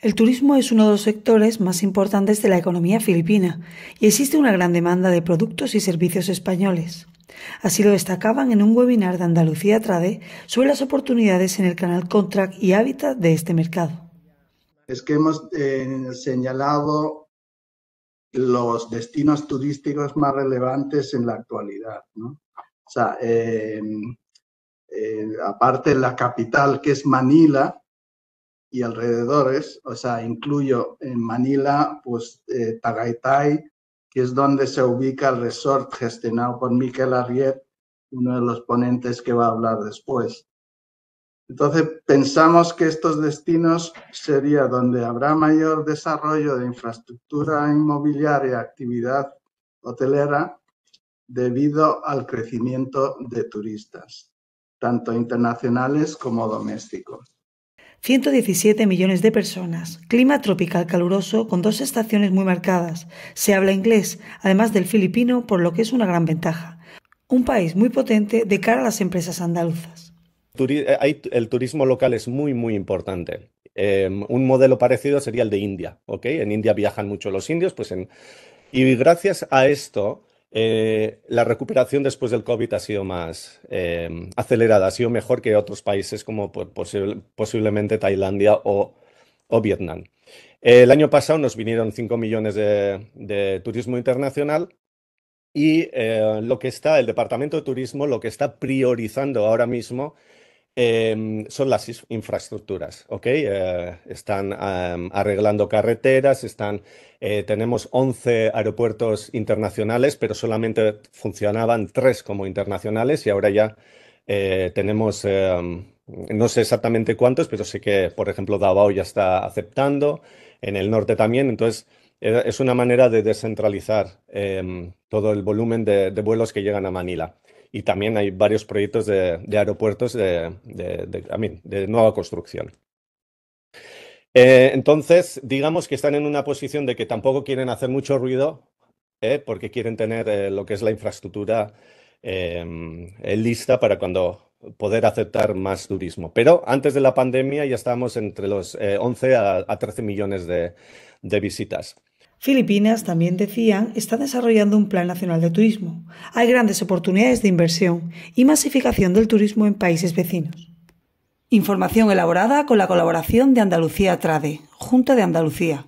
El turismo es uno de los sectores más importantes de la economía filipina y existe una gran demanda de productos y servicios españoles. Así lo destacaban en un webinar de Andalucía Trade sobre las oportunidades en el canal Contract y hábitat de este mercado. Es que hemos eh, señalado los destinos turísticos más relevantes en la actualidad. ¿no? O sea, eh, eh, aparte la capital que es Manila, y alrededores, o sea, incluyo en Manila, pues eh, Tagaytay, que es donde se ubica el resort gestionado por Miquel Arriet, uno de los ponentes que va a hablar después. Entonces, pensamos que estos destinos serían donde habrá mayor desarrollo de infraestructura inmobiliaria, actividad hotelera, debido al crecimiento de turistas, tanto internacionales como domésticos. 117 millones de personas, clima tropical caluroso con dos estaciones muy marcadas, se habla inglés, además del filipino, por lo que es una gran ventaja. Un país muy potente de cara a las empresas andaluzas. Eh, el turismo local es muy, muy importante. Em, un modelo parecido sería el de India. En India viajan mucho los indios, pues en... y gracias a esto eh, la recuperación después del COVID ha sido más eh, acelerada, ha sido mejor que otros países como posiblemente Tailandia o, o Vietnam. el año pasado nos vinieron 5 millones de, de turismo internacional y eh, lo que está, el Departamento de Turismo, lo que está priorizando ahora mismo Em, son las infraestructuras, ¿ok? Eh, están em, arreglando carreteras, están, eh, tenemos 11 aeropuertos internacionales, pero solamente funcionaban tres como internacionales y ahora ya eh, tenemos, em, no sé exactamente cuántos, pero sí que, por ejemplo, Davao ya está aceptando, en el norte también, entonces es una manera de descentralizar todo el volumen de vuelos que llegan a Manila y también hay varios proyectos de, aeropuertos de, nueva construcción. Eh, entonces, digamos que están en una posición de que tampoco quieren hacer mucho ruido eh, porque quieren tener eh, lo que es la infraestructura lista para cuando poder aceptar más turismo. Pero antes de la pandemia ya estábamos entre los 11 a, a 13 millones de, visitas. Filipinas, también decían, está desarrollando un plan nacional de turismo. Hay grandes oportunidades de inversión y masificación del turismo en países vecinos. Información elaborada con la colaboración de Andalucía Trade, Junta de Andalucía.